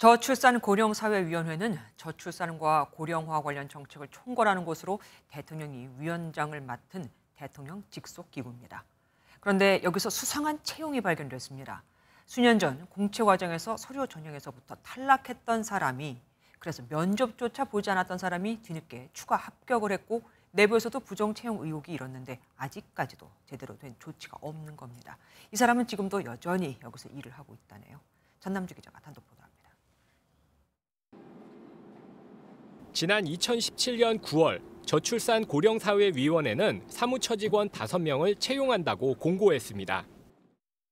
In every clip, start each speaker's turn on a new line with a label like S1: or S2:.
S1: 저출산 고령사회위원회는 저출산과 고령화 관련 정책을 총괄하는 곳으로 대통령이 위원장을 맡은 대통령 직속 기구입니다. 그런데 여기서 수상한 채용이 발견됐습니다. 수년 전 공채 과정에서 서류 전형에서부터 탈락했던 사람이 그래서 면접조차 보지 않았던 사람이 뒤늦게 추가 합격을 했고 내부에서도 부정 채용 의혹이 일었는데 아직까지도 제대로 된 조치가 없는 겁니다. 이 사람은 지금도 여전히 여기서 일을 하고 있다네요. 전남주 기자가
S2: 지난 2017년 9월 저출산 고령사회위원회는 사무처 직원 5명을 채용한다고 공고했습니다.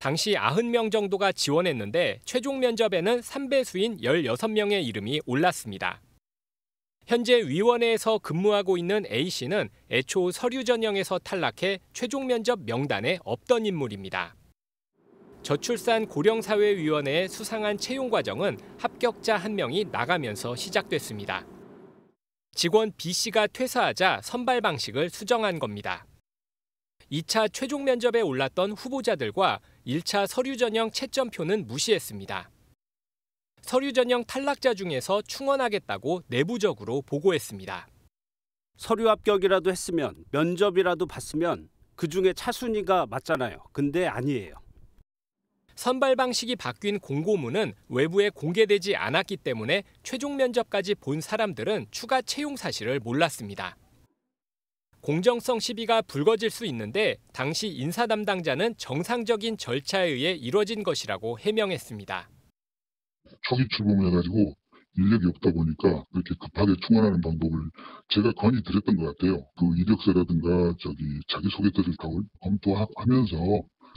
S2: 당시 90명 정도가 지원했는데 최종 면접에는 3배수인 16명의 이름이 올랐습니다. 현재 위원회에서 근무하고 있는 A씨는 애초 서류 전형에서 탈락해 최종 면접 명단에 없던 인물입니다. 저출산 고령사회위원회의 수상한 채용 과정은 합격자 한 명이 나가면서 시작됐습니다. 직원 B씨가 퇴사하자 선발 방식을 수정한 겁니다. 2차 최종 면접에 올랐던 후보자들과 1차 서류 전형 채점표는 무시했습니다. 서류 전형 탈락자 중에서 충원하겠다고 내부적으로 보고했습니다. 서류 합격이라도 했으면 면접이라도 봤으면 그 중에 차순위가 맞잖아요. 근데 아니에요. 선발 방식이 바뀐 공고문은 외부에 공개되지 않았기 때문에 최종 면접까지 본 사람들은 추가 채용 사실을 몰랐습니다. 공정성 시비가 불거질 수 있는데 당시 인사 담당자는 정상적인 절차에 의해 이뤄진 것이라고 해명했습니다.
S3: 초기 출범해가지고 인력이 없다 보니까 그렇게 급하게 충원하는 방법을 제가 건의 드렸던 것 같아요. 그 이력서라든가 저기 자기소개서를 다 검토하면서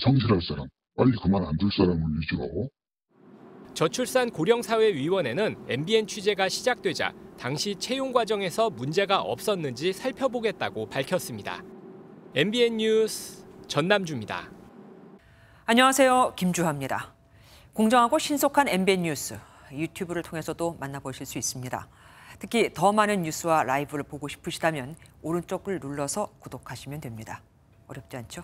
S3: 성실할 사람, 빨리 그만 안둘 사람을 위주로.
S2: 저출산 고령사회위원회는 MBN 취재가 시작되자 당시 채용 과정에서 문제가 없었는지 살펴보겠다고 밝혔습니다. MBN 뉴스 전남주입니다.
S1: 안녕하세요. 김주화입니다. 공정하고 신속한 MBN 뉴스 유튜브를 통해서도 만나보실 수 있습니다. 특히 더 많은 뉴스와 라이브를 보고 싶으시다면 오른쪽을 눌러서 구독하시면 됩니다. 어렵지 않죠?